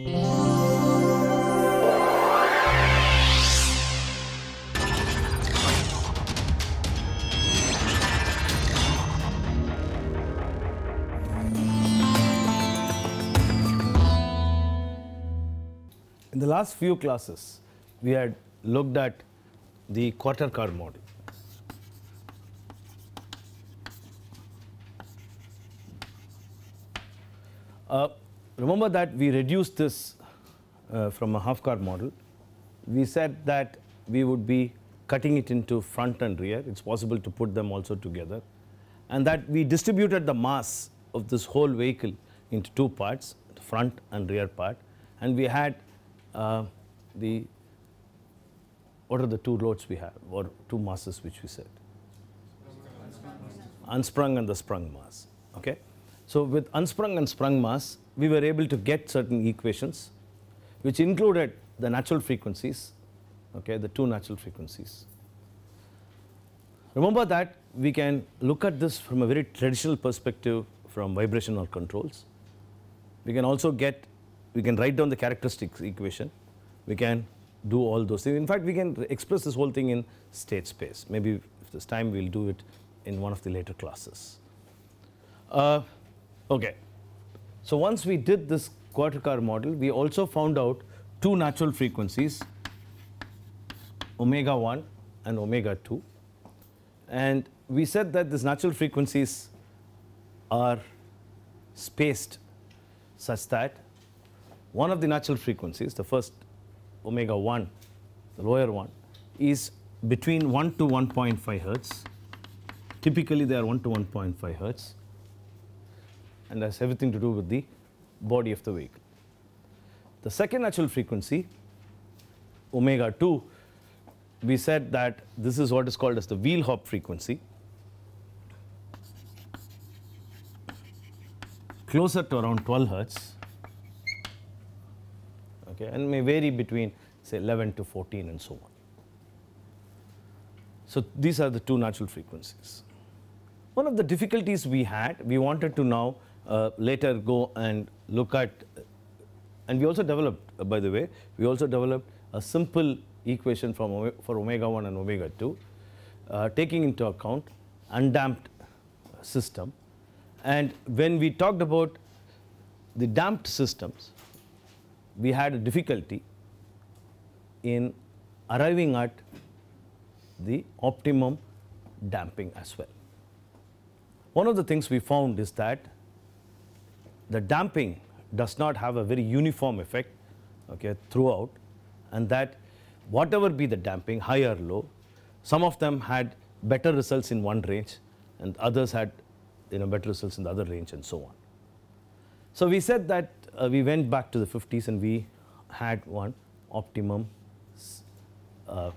In the last few classes, we had looked at the quarter car model. Uh, remember that we reduced this uh, from a half car model. We said that we would be cutting it into front and rear. It's possible to put them also together. And that we distributed the mass of this whole vehicle into two parts, the front and rear part. And we had uh, the, what are the two loads we have or two masses which we said? Unsprung and the sprung mass, okay? So with unsprung and sprung mass, we were able to get certain equations which included the natural frequencies, okay, the two natural frequencies. Remember that we can look at this from a very traditional perspective from vibrational controls. We can also get, we can write down the characteristics equation. We can do all those things. In fact, we can express this whole thing in state space. Maybe if there's time, we'll do it in one of the later classes. Uh, okay, so once we did this quadricar model, we also found out two natural frequencies, omega 1 and omega 2. And we said that these natural frequencies are spaced such that one of the natural frequencies, the first omega 1, the lower one, is between 1 to 1.5 hertz. Typically, they are 1 to 1.5 hertz and has everything to do with the body of the vehicle. The second natural frequency, omega 2, we said that this is what is called as the wheel hop frequency. Closer to around 12 hertz, okay, and may vary between say 11 to 14 and so on. So these are the two natural frequencies. One of the difficulties we had, we wanted to now uh, later go and look at, and we also developed, uh, by the way, we also developed a simple equation from, for omega 1 and omega 2, uh, taking into account undamped system. And when we talked about the damped systems, we had a difficulty in arriving at the optimum damping as well. One of the things we found is that the damping does not have a very uniform effect okay, throughout and that whatever be the damping, high or low, some of them had better results in one range and others had you know, better results in the other range and so on. So we said that uh, we went back to the 50s and we had one optimum uh,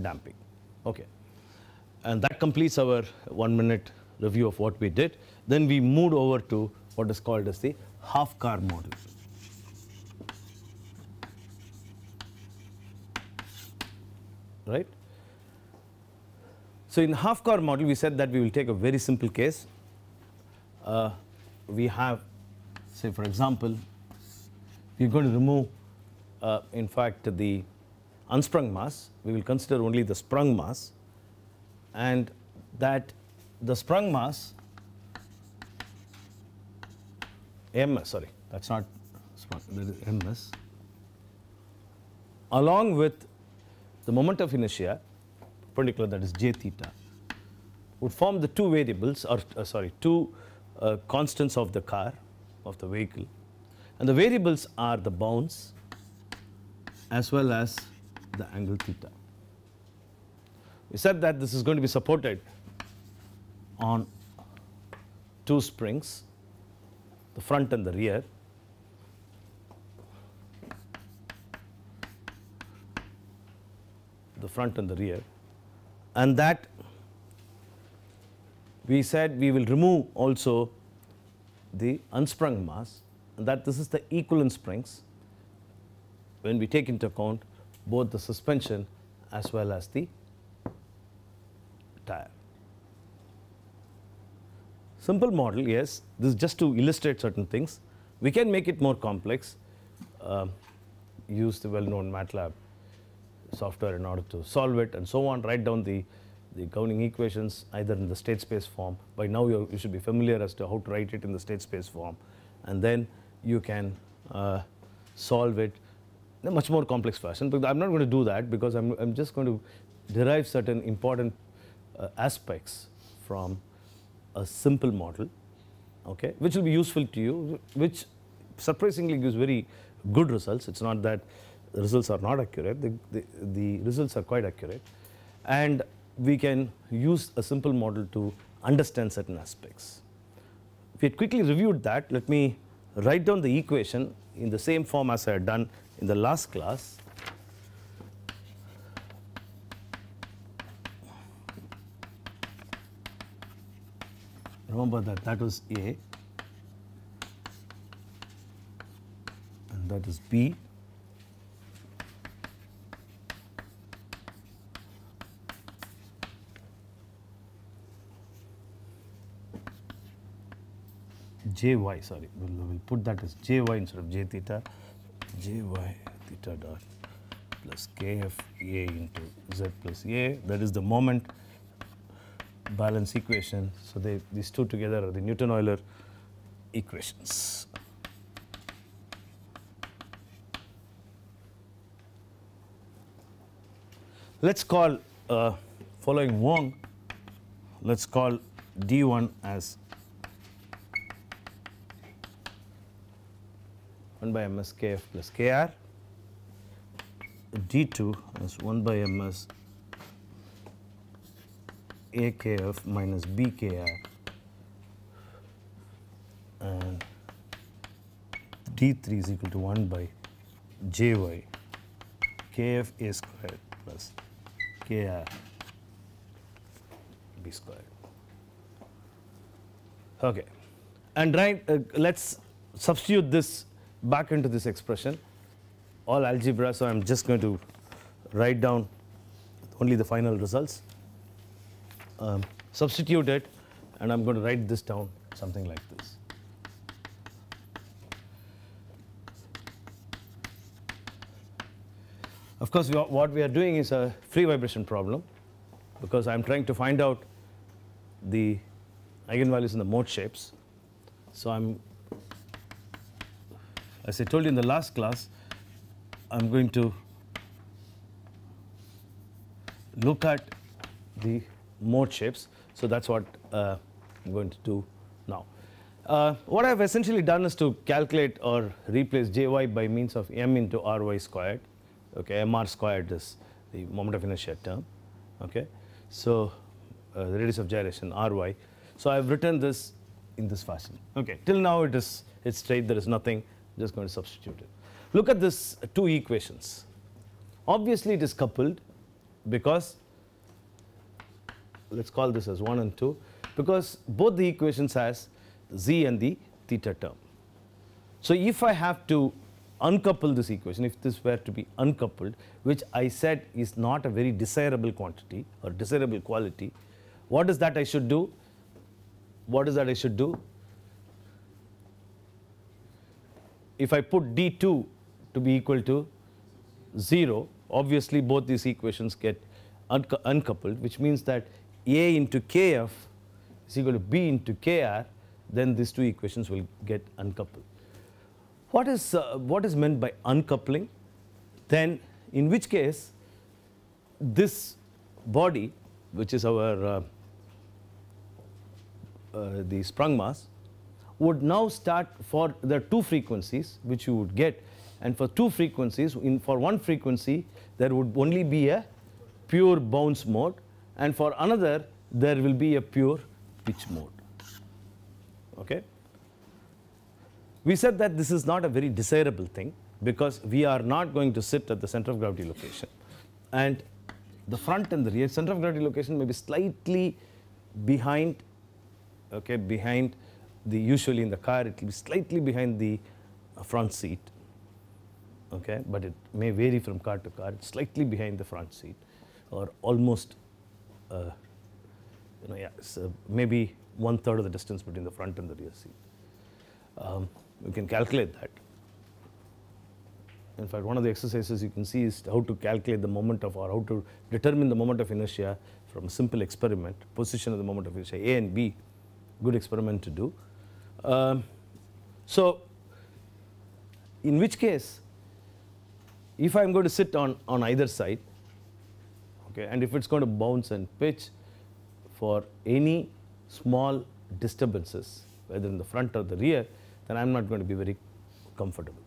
damping. Okay. And that completes our one minute review of what we did. Then we moved over to what is called as the half-car model. Right? So in half-car model, we said that we will take a very simple case. Uh, we have, say for example, we are going to remove, uh, in fact, the unsprung mass. We will consider only the sprung mass and that the sprung mass MS, sorry, that is not smart, that is MS, along with the moment of inertia, perpendicular that is j theta, would form the two variables or uh, sorry, two uh, constants of the car, of the vehicle. And the variables are the bounds as well as the angle theta. We said that this is going to be supported on two springs the front and the rear. the front and the rear and that we said we will remove also the unsprung mass and that this is the equivalent springs when we take into account both the suspension as well as the tire. Simple model, yes, this is just to illustrate certain things. We can make it more complex, uh, use the well-known MATLAB software in order to solve it and so on, write down the, the governing equations either in the state space form. By now you should be familiar as to how to write it in the state space form and then you can uh, solve it in a much more complex fashion. But I'm not going to do that because I'm, I'm just going to derive certain important uh, aspects from a simple model, okay, which will be useful to you, which surprisingly gives very good results. It's not that the results are not accurate, the, the, the results are quite accurate. And we can use a simple model to understand certain aspects. We had quickly reviewed that. Let me write down the equation in the same form as I had done in the last class. remember that that was A and that is B jy sorry we will we'll put that as jy instead of j theta jy theta dot plus kf a into z plus a that is the moment balance equation. So they, these two together are the Newton-Euler equations. Let's call, uh, following Wong, let's call D1 as 1 by ms kf plus kr, D2 as 1 by ms AKF minus BKI and D3 is equal to 1 by JY KF A plus KI B Okay. And right, uh, let's substitute this back into this expression all algebra so I'm just going to write down only the final results um, substitute it and I'm going to write this down something like this. Of course, we are, what we are doing is a free vibration problem because I'm trying to find out the eigenvalues in the mode shapes. So I'm, as I told you in the last class, I'm going to look at the more chips. So that's what uh, I'm going to do now. Uh, what I've essentially done is to calculate or replace Jy by means of m into Ry squared. Okay, mr squared is the moment of inertia term. Okay, so uh, the radius of gyration Ry. So I've written this in this fashion. Okay, till now it is it's straight. There is nothing. I'm just going to substitute it. Look at this two equations. Obviously, it is coupled because let's call this as 1 and 2 because both the equations has z and the theta term. So if I have to uncouple this equation, if this were to be uncoupled, which I said is not a very desirable quantity or desirable quality, what is that I should do? What is that I should do? If I put d2 to be equal to 0, obviously both these equations get uncoupled, which means that a into Kf is equal to B into Kr, then these two equations will get uncoupled. What is, uh, what is meant by uncoupling? Then in which case this body which is our uh, uh, the sprung mass would now start for the two frequencies which you would get and for two frequencies in for one frequency there would only be a pure bounce mode and for another there will be a pure pitch mode. Okay? We said that this is not a very desirable thing because we are not going to sit at the center of gravity location and the front and the rear center of gravity location may be slightly behind okay behind the usually in the car it will be slightly behind the front seat okay but it may vary from car to car it's slightly behind the front seat or almost uh, you know, yeah, maybe one third of the distance between the front and the rear seat. Um, you can calculate that. In fact, one of the exercises you can see is how to calculate the moment of or how to determine the moment of inertia from a simple experiment, position of the moment of inertia, A and B, good experiment to do. Um, so, in which case, if I am going to sit on, on either side, okay and if it's going to bounce and pitch for any small disturbances whether in the front or the rear then i'm not going to be very comfortable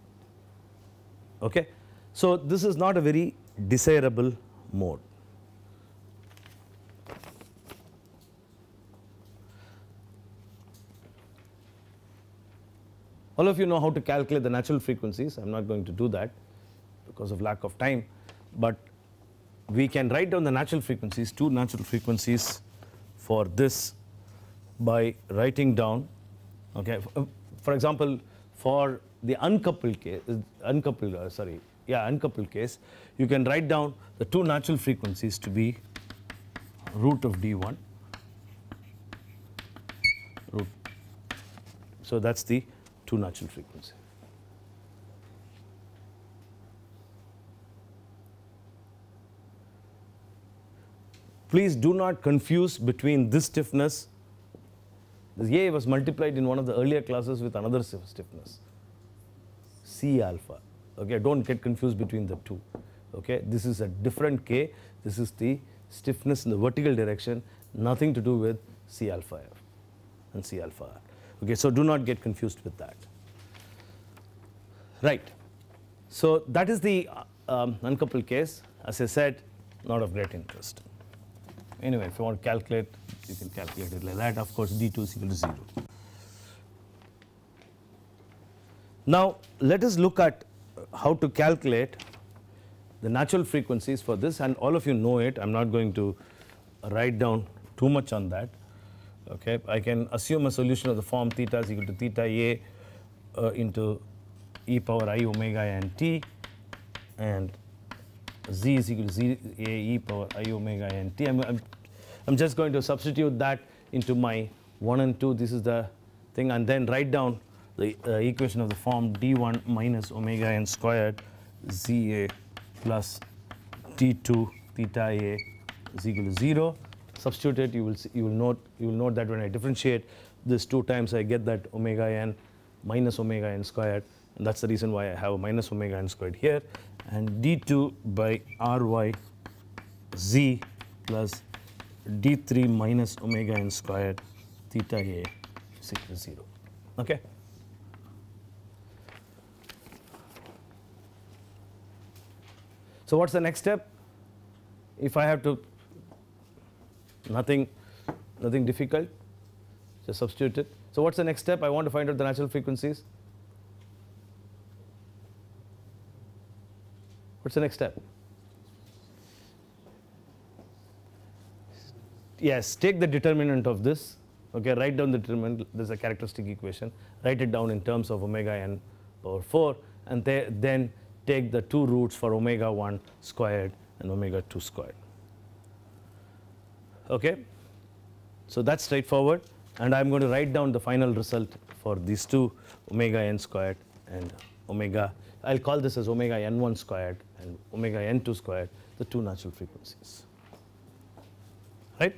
okay so this is not a very desirable mode All of you know how to calculate the natural frequencies. I am not going to do that because of lack of time. But we can write down the natural frequencies, two natural frequencies for this by writing down, okay, um, for example, for the uncoupled case, uh, uncoupled, uh, sorry, yeah, uncoupled case, you can write down the two natural frequencies to be root of d1, root, so that's the two natural frequencies. Please do not confuse between this stiffness. This A was multiplied in one of the earlier classes with another stiffness, C alpha. Okay, don't get confused between the two. Okay, this is a different K. This is the stiffness in the vertical direction, nothing to do with C alpha F and C alpha R. Okay, so do not get confused with that. Right. So that is the uh, um, uncoupled case, as I said, not of great interest. Anyway, if you want to calculate, you can calculate it like that. Of course, d2 is equal to 0. Now, let us look at how to calculate the natural frequencies for this and all of you know it. I am not going to write down too much on that. Okay, I can assume a solution of the form theta is equal to theta a uh, into e power i omega n t and z is equal to z a e power i omega n t. I'm, just going to substitute that into my 1 and 2. This is the thing and then write down the uh, equation of the form d1 minus omega n squared za plus t2 theta a is equal to 0. Substitute it, you will, see, you will note you will note that when I differentiate this two times I get that omega n minus omega n squared and that's the reason why I have a minus omega n squared here. And d2 by ry z plus d3 minus omega n squared theta a is equal to 0. Okay? So what's the next step? If I have to, nothing, nothing difficult, just substitute it. So what's the next step? I want to find out the natural frequencies. What's the next step? Yes, take the determinant of this. Okay, write down the determinant. This is a characteristic equation. Write it down in terms of omega n power 4 and then take the two roots for omega 1 squared and omega 2 squared. Okay? So that's straightforward and I am going to write down the final result for these two omega n squared and omega, I will call this as omega n1 squared and omega n2 squared, the two natural frequencies. Right?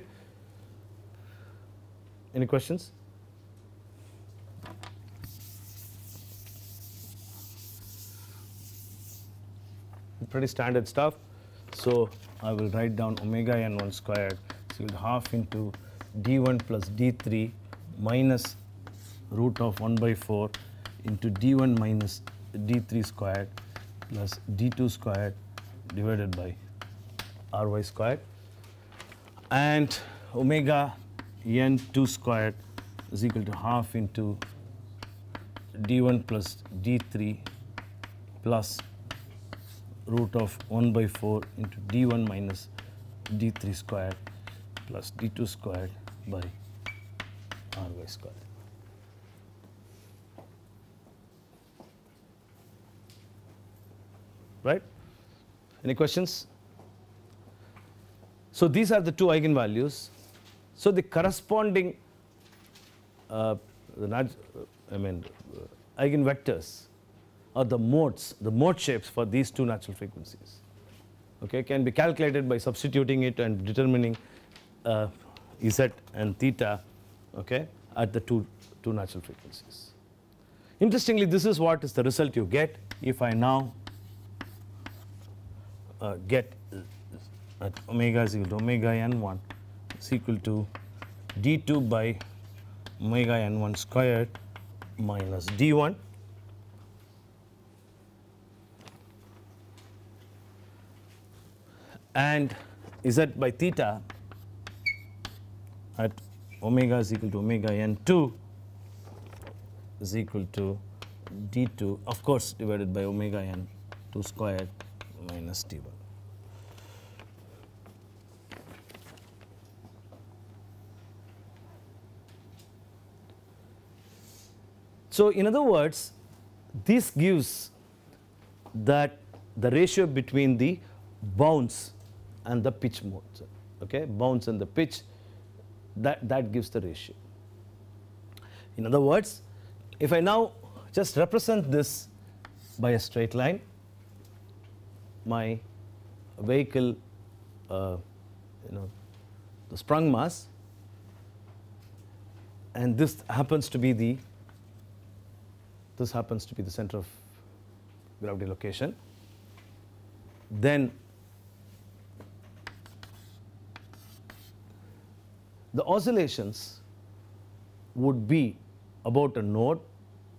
Any questions? Pretty standard stuff. So, I will write down omega n1 squared is equal half into d1 plus d3 minus root of 1 by 4 into d1 minus d3 squared plus d2 squared divided by ry squared and omega n2 squared is equal to half into d1 plus d3 plus root of 1 by 4 into d1 minus d3 squared plus d2 squared by ry squared. right? Any questions? So these are the two eigenvalues. So the corresponding, uh, uh, I mean, uh, eigenvectors are the modes, the mode shapes for these two natural frequencies, okay, can be calculated by substituting it and determining uh, z and theta, okay, at the two, two natural frequencies. Interestingly, this is what is the result you get if I now uh, get uh, at omega is equal to omega n1 is equal to d2 by omega n1 squared minus d1 and z by theta at omega is equal to omega n2 is equal to d2 of course divided by omega n 2 squared minus T1. So, in other words, this gives that the ratio between the bounce and the pitch mode, okay, bounce and the pitch, that, that gives the ratio. In other words, if I now just represent this by a straight line, my vehicle, uh, you know, the sprung mass, and this happens to be the, this happens to be the center of gravity location, then the oscillations would be about a node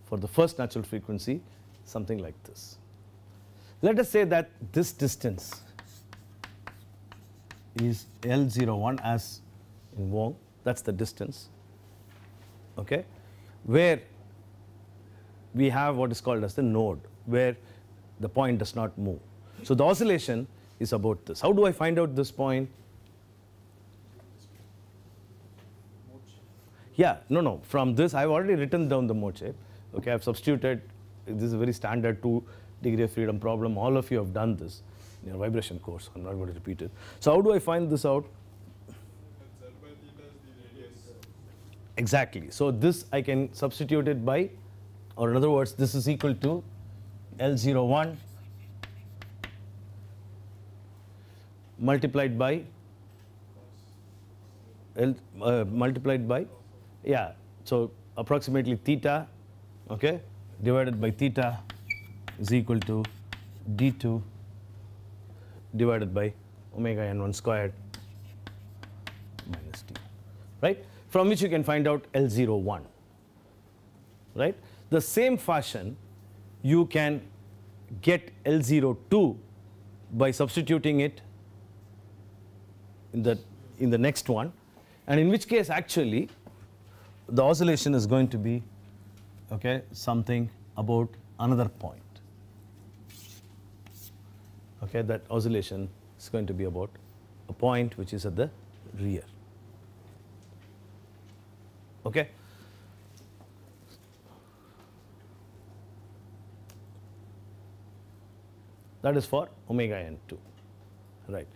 for the first natural frequency, something like this. Let us say that this distance is L01 as in Wong, that is the distance, okay, where we have what is called as the node, where the point does not move. So, the oscillation is about this. How do I find out this point? Yeah, no, no, from this I have already written down the mode shape, okay, I have substituted, this is very standard 2 degree of freedom problem, all of you have done this in your vibration course. I'm not going to repeat it. So how do I find this out? Exactly. So this I can substitute it by, or in other words, this is equal to L01 multiplied by L, uh, multiplied by, yeah, so approximately theta, okay, divided by theta is equal to d2 divided by omega n1 squared minus t, right? From which you can find out L01, right? The same fashion, you can get L02 by substituting it in the, in the next one and in which case actually the oscillation is going to be okay, something about another point okay, that oscillation is going to be about a point which is at the rear. Okay. That is for omega n2, right.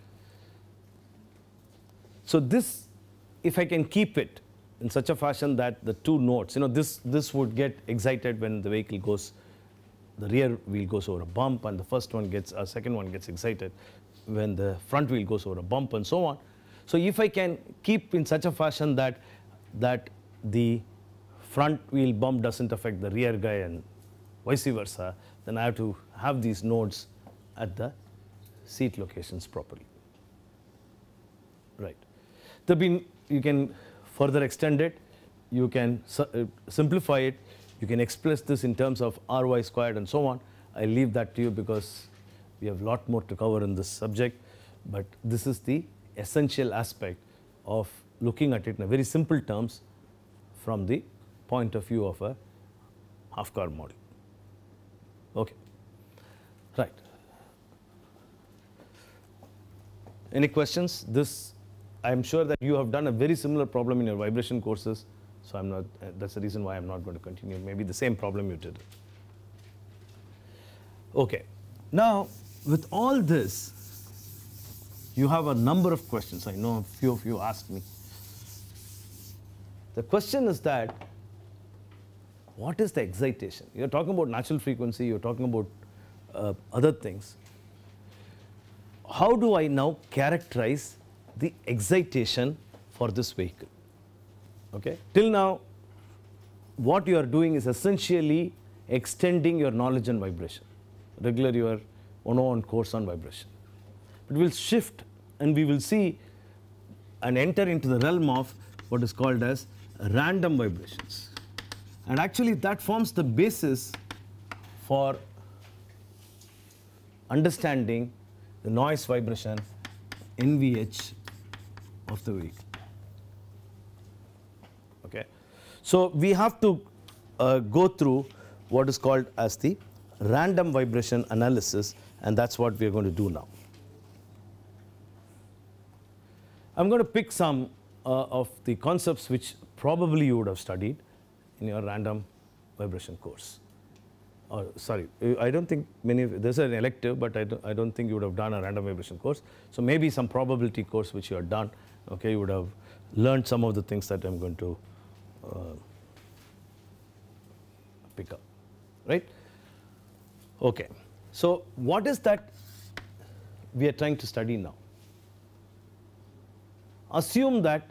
So this, if I can keep it in such a fashion that the two nodes, you know, this, this would get excited when the vehicle goes the rear wheel goes over a bump and the first one gets, a uh, second one gets excited when the front wheel goes over a bump and so on. So if I can keep in such a fashion that, that the front wheel bump doesn't affect the rear guy and vice versa, then I have to have these nodes at the seat locations properly. Right. The bin, you can further extend it, you can uh, simplify it, you can express this in terms of ry squared and so on. I leave that to you because we have a lot more to cover in this subject, but this is the essential aspect of looking at it in very simple terms from the point of view of a half car model. Okay. Right. Any questions? This I am sure that you have done a very similar problem in your vibration courses so I'm not, uh, that's the reason why I'm not going to continue. Maybe the same problem you did. Okay. Now, with all this, you have a number of questions. I know a few of you asked me. The question is that what is the excitation? You're talking about natural frequency, you're talking about uh, other things. How do I now characterize the excitation for this vehicle? Okay? Till now, what you are doing is essentially extending your knowledge and vibration. Regular your one on course on vibration. But we'll shift and we will see and enter into the realm of what is called as random vibrations. And actually that forms the basis for understanding the noise vibration NVH of the vehicle. So we have to uh, go through what is called as the random vibration analysis and that's what we are going to do now. I'm going to pick some uh, of the concepts which probably you would have studied in your random vibration course. Or sorry, I don't think many of there's an elective, but I don't, I don't think you would have done a random vibration course. So maybe some probability course which you had done, okay, you would have learned some of the things that I'm going to uh, pickup, right. Okay. So, what is that we are trying to study now? Assume that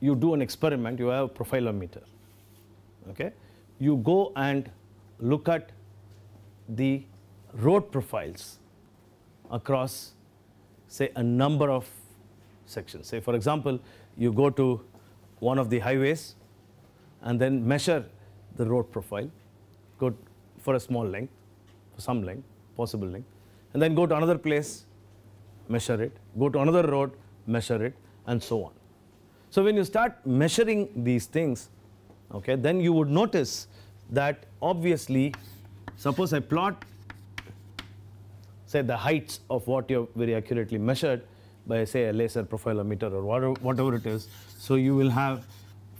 you do an experiment, you have a profilometer, okay. You go and look at the road profiles across say a number of sections. Say for example, you go to one of the highways and then measure the road profile, go for a small length, for some length, possible length, and then go to another place, measure it, go to another road, measure it, and so on. So when you start measuring these things, okay, then you would notice that obviously, suppose I plot say the heights of what you have very accurately measured by say a laser profilometer or whatever, whatever it is. So you will have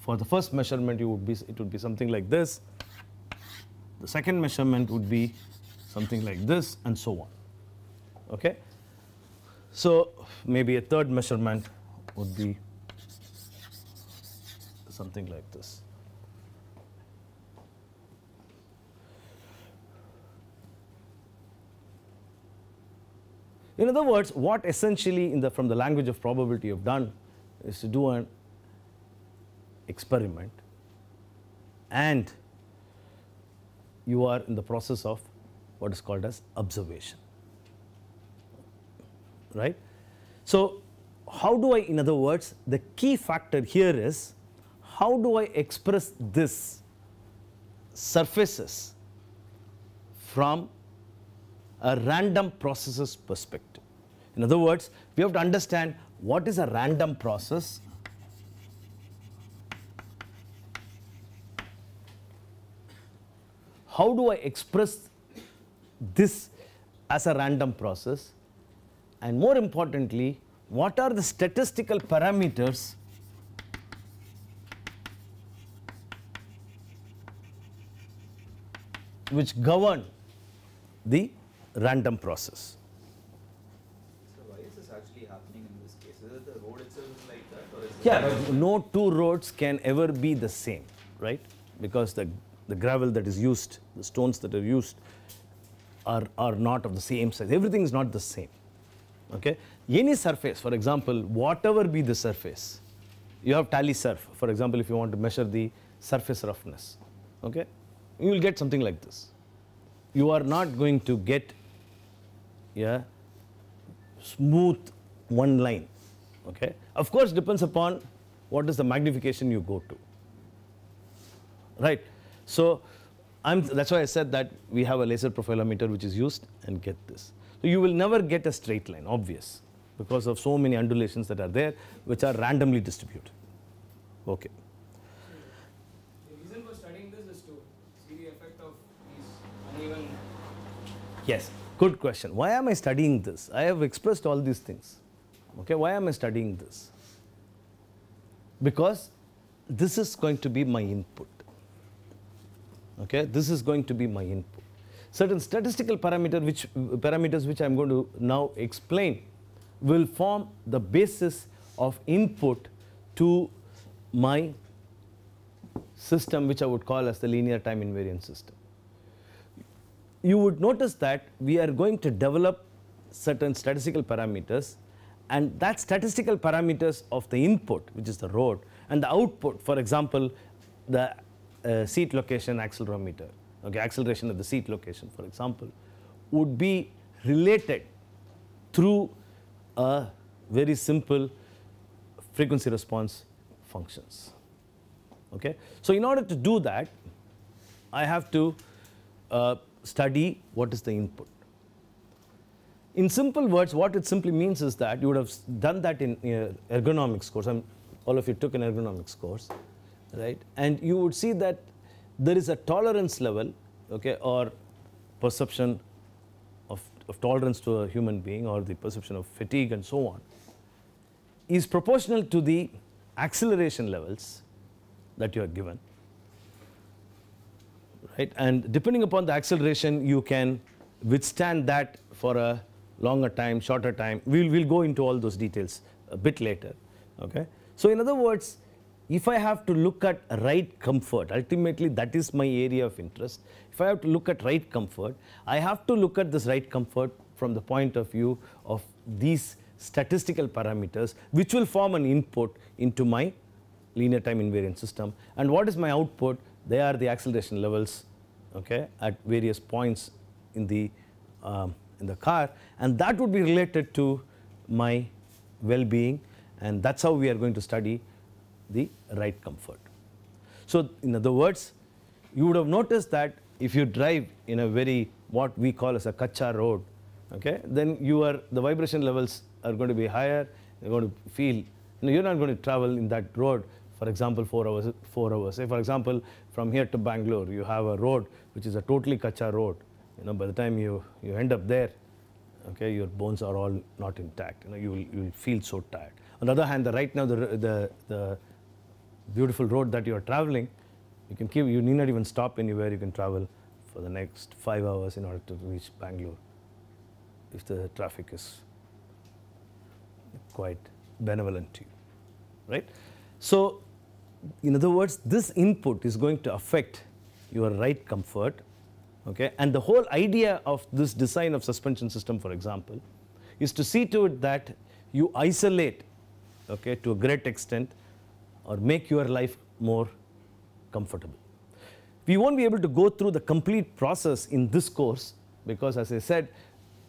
for the first measurement, you would be, it would be something like this. The second measurement would be something like this and so on. Okay? So maybe a third measurement would be something like this. In other words, what essentially the, from the language of probability you've done is to do an experiment and you are in the process of what is called as observation right so how do i in other words the key factor here is how do i express this surfaces from a random processes perspective in other words we have to understand what is a random process how do I express this as a random process? And more importantly, what are the statistical parameters which govern the random process? So why is this actually happening in this case? yeah, no two roads can ever be the same, right? Because the the gravel that is used, the stones that are used are, are not of the same size. Everything is not the same. Okay? Any surface, for example, whatever be the surface, you have tally surf, for example, if you want to measure the surface roughness, okay, you will get something like this. You are not going to get yeah, smooth one line. Okay? Of course, depends upon what is the magnification you go to. Right? So I'm, that's why I said that we have a laser profilometer which is used and get this. So you will never get a straight line, obvious, because of so many undulations that are there, which are randomly distributed. Okay. The reason for studying this is to see the effect of these uneven. Yes, good question. Why am I studying this? I have expressed all these things. Okay, why am I studying this? Because this is going to be my input okay this is going to be my input certain statistical parameter which parameters which i'm going to now explain will form the basis of input to my system which i would call as the linear time invariant system you would notice that we are going to develop certain statistical parameters and that statistical parameters of the input which is the road and the output for example the uh, seat location accelerometer, okay, acceleration of the seat location, for example, would be related through a very simple frequency response functions. Okay? So, in order to do that, I have to uh, study what is the input. In simple words, what it simply means is that you would have done that in uh, ergonomics course. I'm, all of you took an ergonomics course right? And you would see that there is a tolerance level, okay, or perception of, of tolerance to a human being or the perception of fatigue and so on is proportional to the acceleration levels that you are given, right? And depending upon the acceleration, you can withstand that for a longer time, shorter time. We'll, we'll go into all those details a bit later, okay? So in other words, if I have to look at right comfort, ultimately that is my area of interest. If I have to look at right comfort, I have to look at this right comfort from the point of view of these statistical parameters, which will form an input into my linear time invariant system. And what is my output? They are the acceleration levels, okay, at various points in the um, in the car, and that would be related to my well-being, and that's how we are going to study the right comfort. So in other words, you would have noticed that if you drive in a very what we call as a kacha road, okay, then you are the vibration levels are going to be higher. You're going to feel you know, you're not going to travel in that road. For example, four hours, four hours. Say, for example, from here to Bangalore, you have a road which is a totally kacha road. You know, by the time you you end up there, okay, your bones are all not intact. You know, you will you will feel so tired. On the other hand, the, right now the the the beautiful road that you are traveling, you can keep, you need not even stop anywhere, you can travel for the next five hours in order to reach Bangalore if the traffic is quite benevolent to you, right? So, in other words, this input is going to affect your right comfort, okay? And the whole idea of this design of suspension system, for example, is to see to it that you isolate, okay, to a great extent, or make your life more comfortable. We won't be able to go through the complete process in this course because as I said,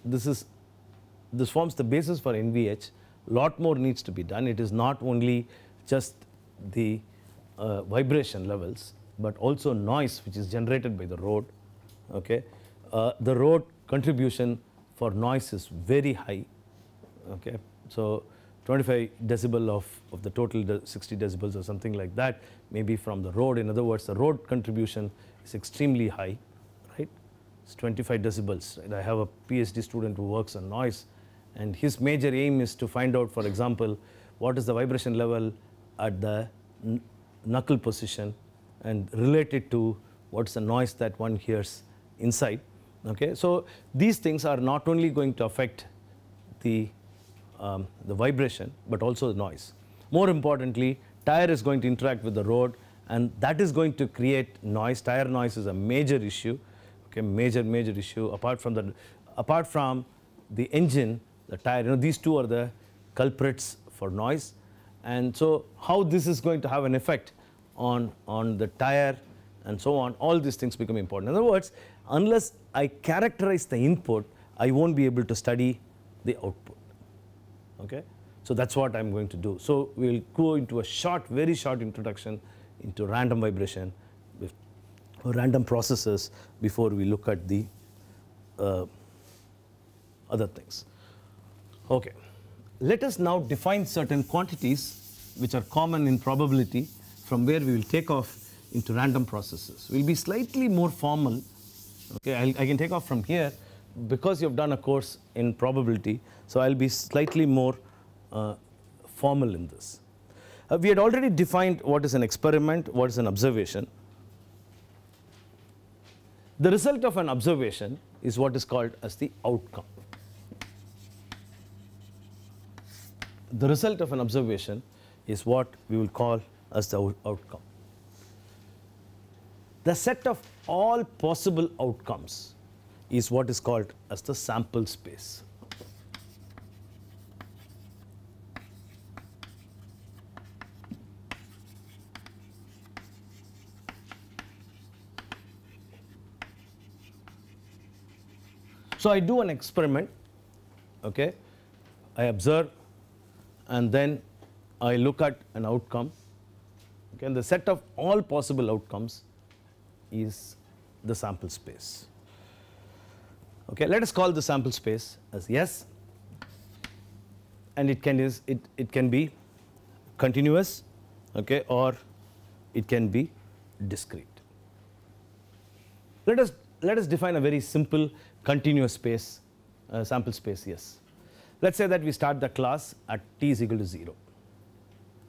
this is this forms the basis for NVH. Lot more needs to be done. It is not only just the uh, vibration levels, but also noise which is generated by the road. Okay, uh, the road contribution for noise is very high. Okay, so 25 decibel of, of the total de 60 decibels or something like that maybe from the road. In other words, the road contribution is extremely high, right? It's 25 decibels. Right? I have a PhD student who works on noise and his major aim is to find out, for example, what is the vibration level at the knuckle position and relate it to what's the noise that one hears inside. Okay, so these things are not only going to affect the um, the vibration, but also the noise. More importantly, tire is going to interact with the road and that is going to create noise. Tire noise is a major issue, okay, major, major issue. Apart from the, apart from the engine, the tire, you know, these two are the culprits for noise. And so how this is going to have an effect on, on the tire and so on, all these things become important. In other words, unless I characterize the input, I won't be able to study the output. Okay? So that's what I'm going to do. So we'll go into a short, very short introduction into random vibration with random processes before we look at the uh, other things. Okay. Let us now define certain quantities which are common in probability from where we will take off into random processes. We'll be slightly more formal. Okay, I'll, i can take off from here because you've done a course in probability. So I'll be slightly more uh, formal in this. Uh, we had already defined what is an experiment, what is an observation. The result of an observation is what is called as the outcome. The result of an observation is what we will call as the outcome. The set of all possible outcomes is what is called as the sample space. So I do an experiment, okay? I observe and then I look at an outcome, okay? And the set of all possible outcomes is the sample space. Okay, let us call the sample space as S and it can is it, it can be continuous okay or it can be discrete let us let us define a very simple continuous space, uh, sample space, yes. Let's say that we start the class at t is equal to 0.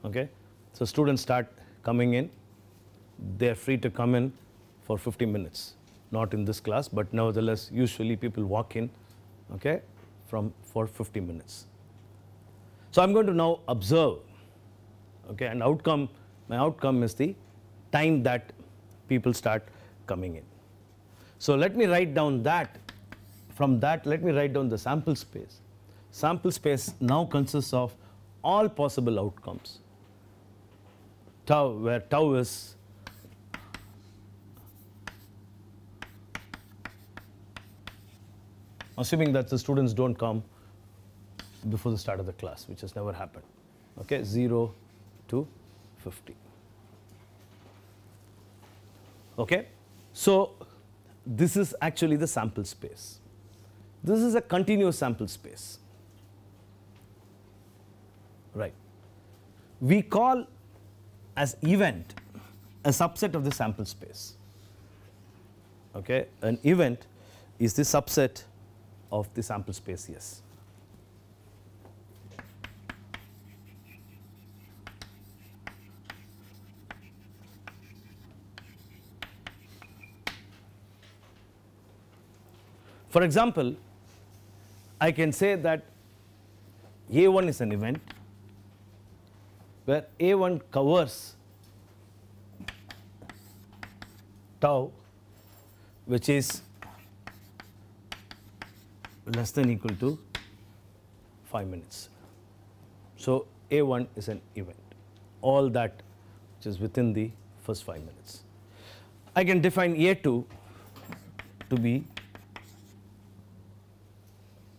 Okay? So students start coming in. They're free to come in for 50 minutes. Not in this class, but nevertheless, usually people walk in okay, from, for 50 minutes. So I'm going to now observe, okay, and outcome, my outcome is the time that people start coming in. So let me write down that from that, let me write down the sample space. Sample space now consists of all possible outcomes. Tau, where tau is assuming that the students don't come before the start of the class, which has never happened. Okay, 0 to 50. Okay, so this is actually the sample space. This is a continuous sample space. Right. We call as event a subset of the sample space. Okay. An event is the subset of the sample space, yes. For example, I can say that A1 is an event where A1 covers tau which is less than equal to 5 minutes. So, A1 is an event all that which is within the first 5 minutes. I can define A2 to be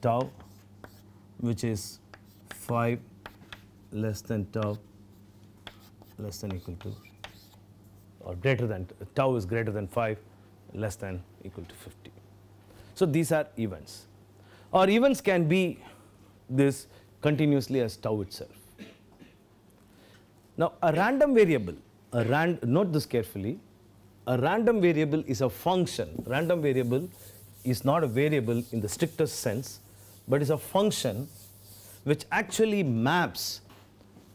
tau which is 5 less than tau less than equal to or greater than tau is greater than 5 less than equal to 50. So, these are events or events can be this continuously as tau itself. Now, a random variable, a rand note this carefully, a random variable is a function, random variable is not a variable in the strictest sense, but it's a function which actually maps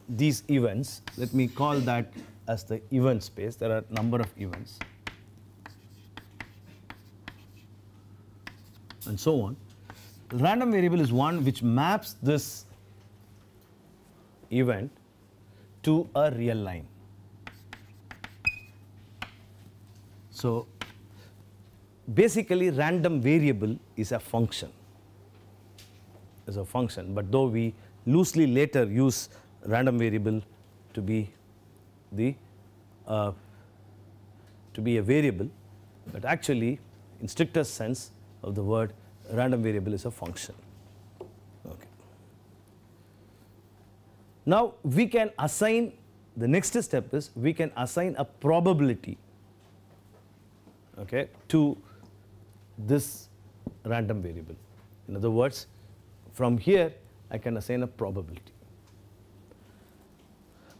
these events. Let me call that as the event space. There are a number of events. and so on. random variable is one which maps this event to a real line. So basically random variable is a function as a function, but though we loosely later use random variable to be the uh, to be a variable, but actually in strictest sense of the word random variable is a function. Okay. Now we can assign the next step is we can assign a probability okay, to this random variable. In other words, from here, I can assign a probability.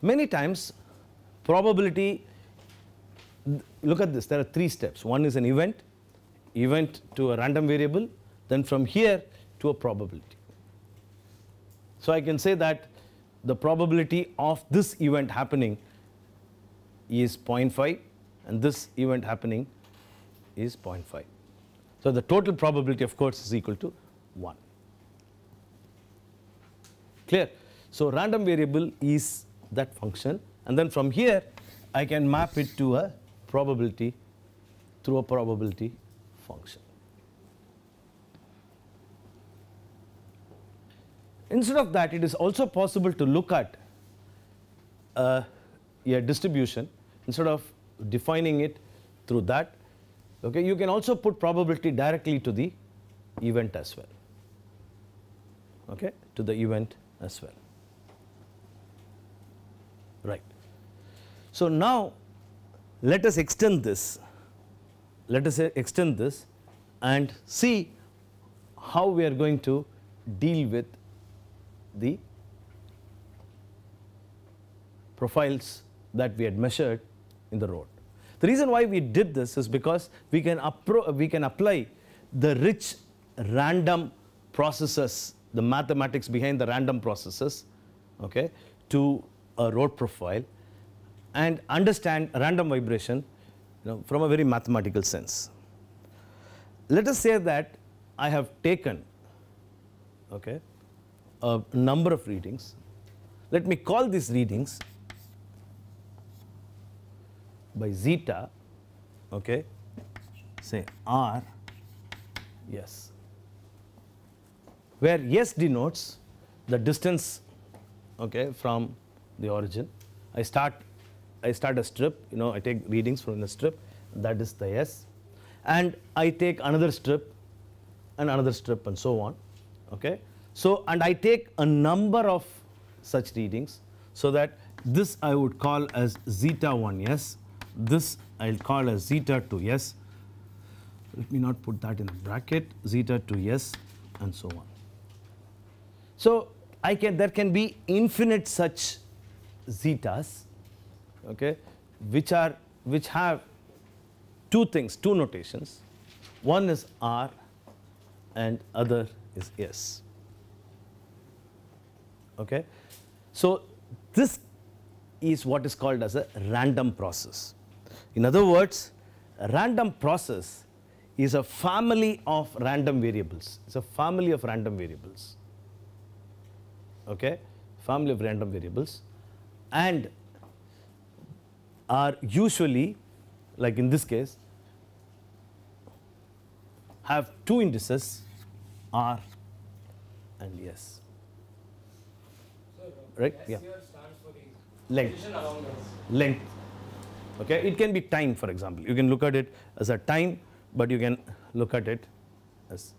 Many times, probability, look at this, there are three steps. One is an event, event to a random variable, then from here to a probability. So I can say that the probability of this event happening is 0.5 and this event happening is 0.5. So the total probability of course is equal to 1. Clear? So random variable is that function and then from here I can map it to a probability through a probability function. Instead of that it is also possible to look at uh, a distribution instead of defining it through that okay you can also put probability directly to the event as well okay to the event as well. Right. So, now let us extend this, let us extend this and see how we are going to deal with the profiles that we had measured in the road. The reason why we did this is because we can, we can apply the rich random processes the mathematics behind the random processes okay, to a road profile and understand random vibration you know, from a very mathematical sense. Let us say that I have taken okay, a number of readings. Let me call these readings by zeta, okay, say r, yes, where S denotes the distance okay, from the origin. I start, I start a strip, you know, I take readings from the strip, that is the S, and I take another strip and another strip and so on. Okay. So, and I take a number of such readings, so that this I would call as zeta 1 S, this I will call as zeta 2 S, let me not put that in a bracket, zeta 2 S and so on. So, I can there can be infinite such zetas okay, which are which have two things, two notations. One is R and other is S. Okay. So, this is what is called as a random process. In other words, random process is a family of random variables. It is a family of random variables okay, family of random variables and are usually like in this case have two indices R and S. Right? Yeah. Length. Length. Okay. It can be time, for example. You can look at it as a time, but you can look at it as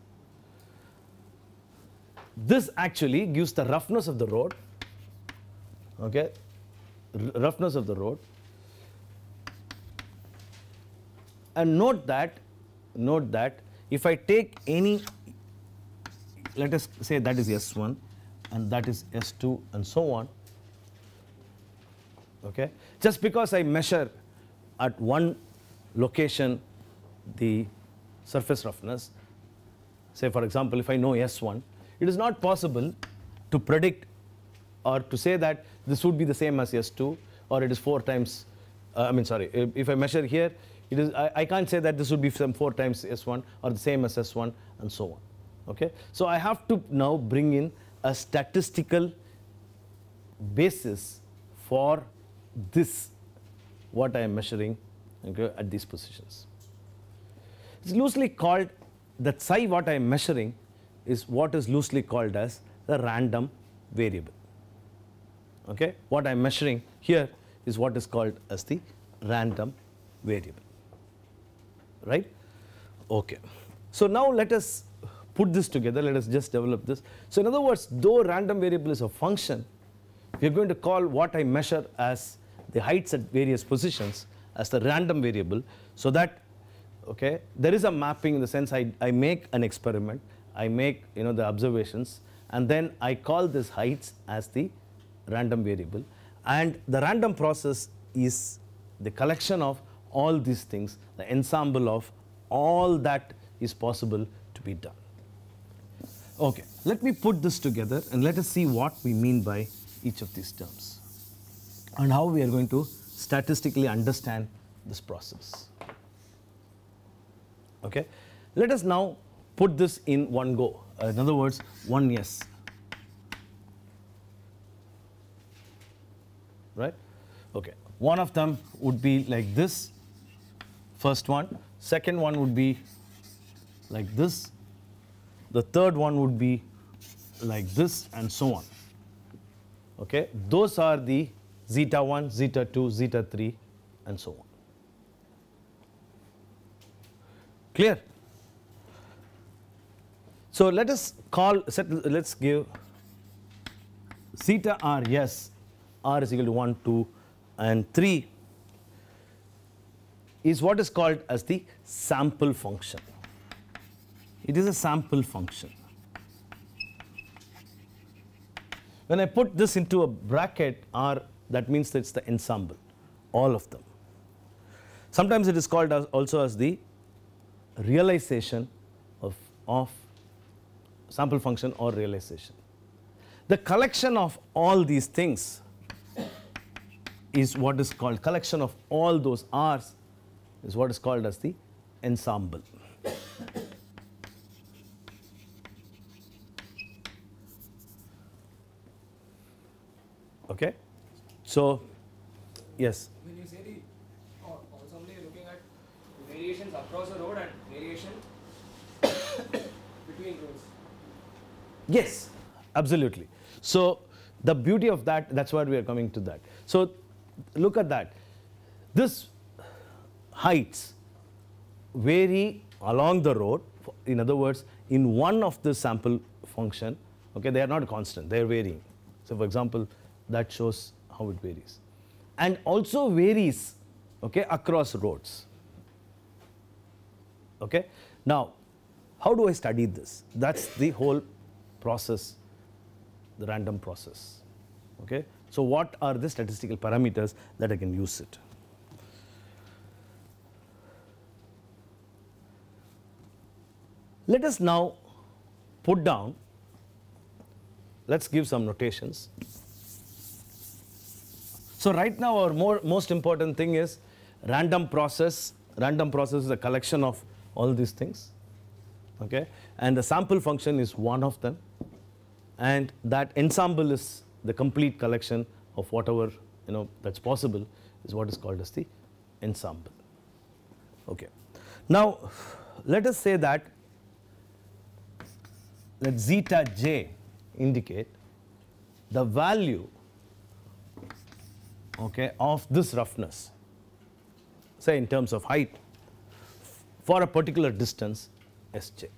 this actually gives the roughness of the road, okay, R roughness of the road. And note that, note that if I take any, let us say that is S1 and that is S2 and so on, okay. Just because I measure at one location the surface roughness, say for example if I know S1 it is not possible to predict or to say that this would be the same as S2 or it is four times, uh, I mean, sorry, if, I measure here, it is, I, I can't say that this would be some four times S1 or the same as S1 and so on. Okay, so I have to now bring in a statistical basis for this, what I am measuring okay, at these positions. It's loosely called that psi what I am measuring is what is loosely called as the random variable. Okay? What I am measuring here is what is called as the random variable. Right? Okay. So now let us put this together, let us just develop this. So in other words, though random variable is a function, we are going to call what I measure as the heights at various positions as the random variable so that okay, there is a mapping in the sense I, I make an experiment I make you know the observations and then I call this heights as the random variable and the random process is the collection of all these things, the ensemble of all that is possible to be done. Okay, let me put this together and let us see what we mean by each of these terms and how we are going to statistically understand this process. Okay, let us now put this in one go. Uh, in other words, one yes. Right? Okay. One of them would be like this, first one. Second one would be like this. The third one would be like this and so on. Okay, those are the zeta 1, zeta 2, zeta 3 and so on. Clear? So let us call, set, let's give theta r s, r yes, r is equal to 1, 2 and 3 is what is called as the sample function. It is a sample function. When I put this into a bracket R, that means that it's the ensemble, all of them. Sometimes it is called as also as the realization of, of sample function or realization. The collection of all these things is what is called collection of all those R's is what is called as the ensemble. Okay, so yes. When you say the ensemble, oh, you're looking at variations across the road and variation between roads. Yes, absolutely. So the beauty of that, that's why we are coming to that. So look at that. This heights vary along the road. In other words, in one of the sample function, okay, they are not constant, they are varying. So for example, that shows how it varies. And also varies, okay, across roads. Okay, now, how do I study this? That's the whole process, the random process. Okay? So what are the statistical parameters that I can use it? Let us now put down, let us give some notations. So right now our more, most important thing is random process, random process is a collection of all these things okay and the sample function is one of them and that ensemble is the complete collection of whatever you know that's possible is what is called as the ensemble. Okay. Now let us say that let zeta j indicate the value okay, of this roughness say in terms of height for a particular distance sj.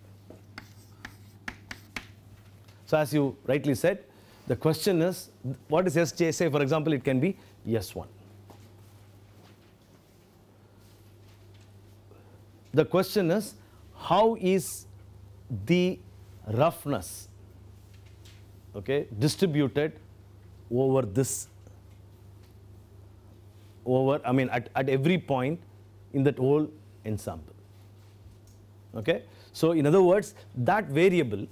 So as you rightly said, the question is, what is Sj? Say, for example, it can be S1. The question is, how is the roughness okay, distributed over this, over, I mean, at, at every point in that whole ensemble. Okay? So, in other words, that variable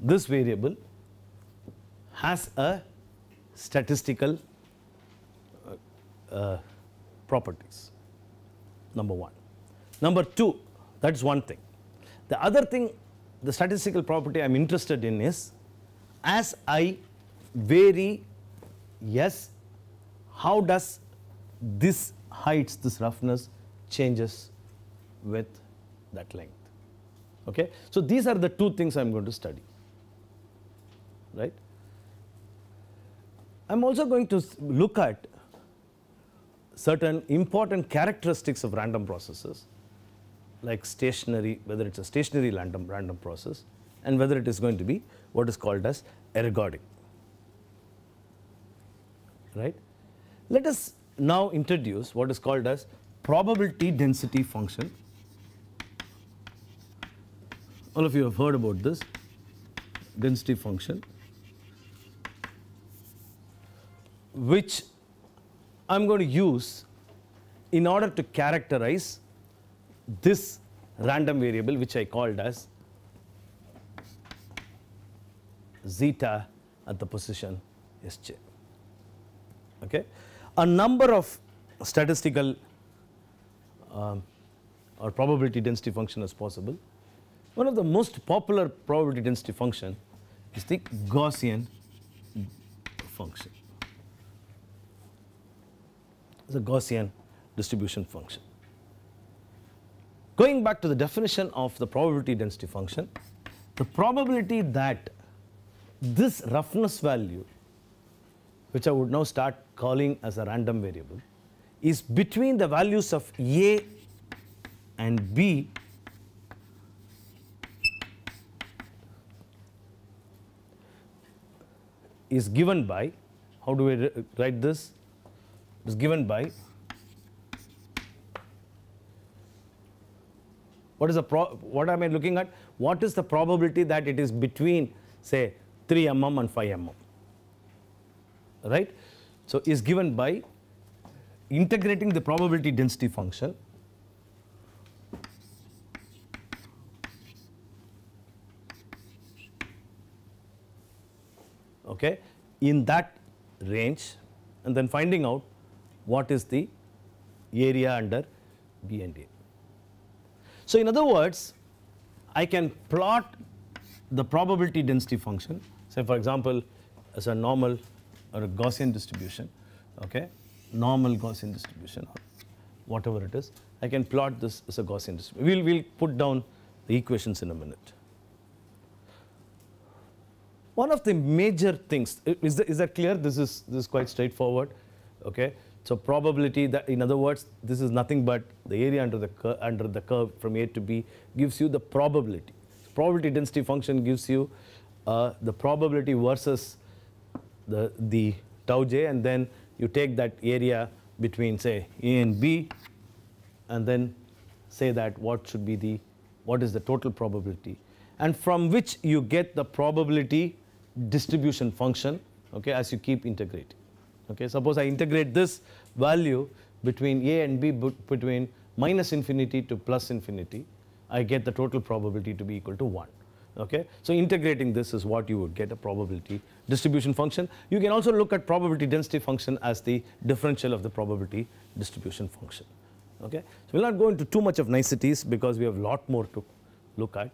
this variable has a statistical uh, uh, properties, number one. Number two, that is one thing. The other thing, the statistical property I am interested in is as I vary yes, how does this heights, this roughness changes with that length. Okay? So, these are the two things I am going to study right. I am also going to look at certain important characteristics of random processes like stationary, whether it is a stationary random, random process and whether it is going to be what is called as ergodic, right. Let us now introduce what is called as probability density function. All of you have heard about this density function. which I'm going to use in order to characterize this random variable which I called as zeta at the position sj. Okay. A number of statistical um, or probability density function as possible. One of the most popular probability density function is the Gaussian function is a Gaussian distribution function. Going back to the definition of the probability density function, the probability that this roughness value, which I would now start calling as a random variable, is between the values of A and B is given by, how do we write this? is given by what is the pro what am I looking at? What is the probability that it is between say 3 mm and 5 mm, right? So, is given by integrating the probability density function okay in that range and then finding out what is the area under B and D? So, in other words, I can plot the probability density function. Say for example, as a normal or a Gaussian distribution, okay, normal Gaussian distribution or whatever it is, I can plot this as a Gaussian distribution. We will we'll put down the equations in a minute. One of the major things, is, is that clear? This is, this is quite straightforward, okay. So probability that, in other words, this is nothing but the area under the under the curve from A to B gives you the probability. Probability density function gives you uh, the probability versus the the tau j, and then you take that area between say A and B, and then say that what should be the what is the total probability, and from which you get the probability distribution function. Okay, as you keep integrating. Okay, suppose I integrate this value between a and b between minus infinity to plus infinity, I get the total probability to be equal to 1. Okay, so integrating this is what you would get a probability distribution function. You can also look at probability density function as the differential of the probability distribution function. Okay, so we'll not go into too much of niceties because we have a lot more to look at.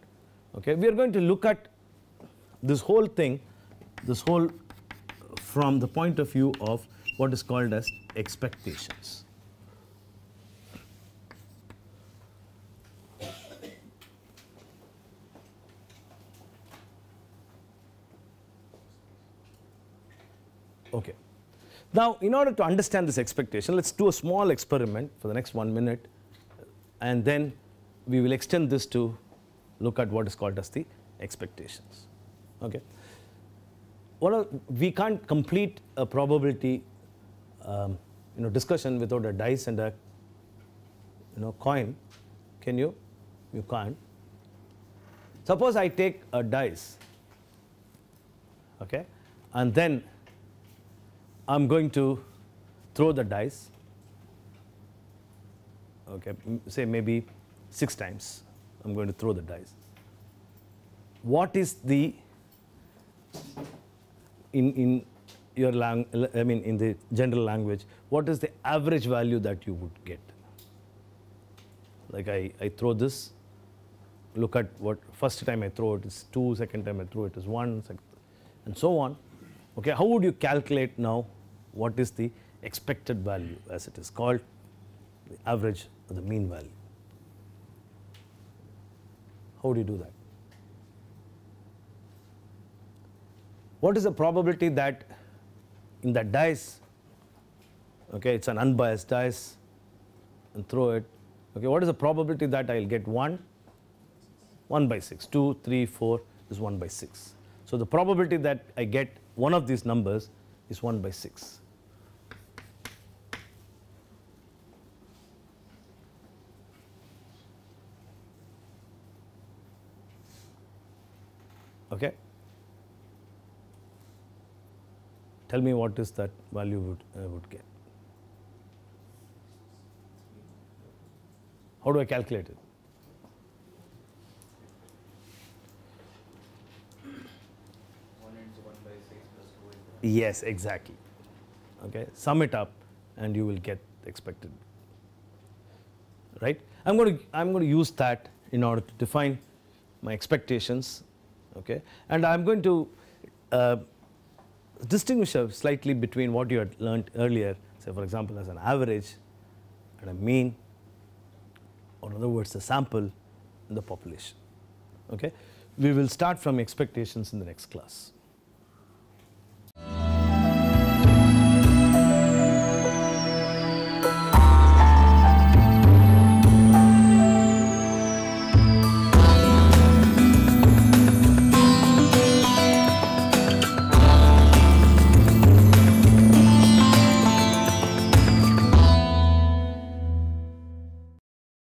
Okay, we are going to look at this whole thing, this whole from the point of view of what is called as expectations. Okay. Now, in order to understand this expectation, let's do a small experiment for the next one minute and then we will extend this to look at what is called as the expectations. Okay we can't complete a probability um, you know, discussion without a dice and a you know, coin. Can you? You can't. Suppose I take a dice, okay, and then I'm going to throw the dice, okay, say maybe six times. I'm going to throw the dice. What is the in, in your lang I mean, in the general language, what is the average value that you would get? Like I, I throw this, look at what first time I throw it is two, second time I throw it is one, and so on. Okay, how would you calculate now what is the expected value as it is called, the average or the mean value? How do you do that? what is the probability that in that dice, okay, it's an unbiased dice and throw it, okay, what is the probability that I will get 1? 1 by 6, 2, 3, 4 is 1 by 6. So the probability that I get one of these numbers is 1 by 6. Okay. tell me what is that value would, uh, would get. How do I calculate it? Yes, exactly. Okay, sum it up and you will get expected. Right? I'm going to I'm going to use that in order to define my expectations. Okay, and I'm going to uh, distinguish slightly between what you had learnt earlier, say for example as an average and a mean, or in other words the sample and the population. Okay? We will start from expectations in the next class.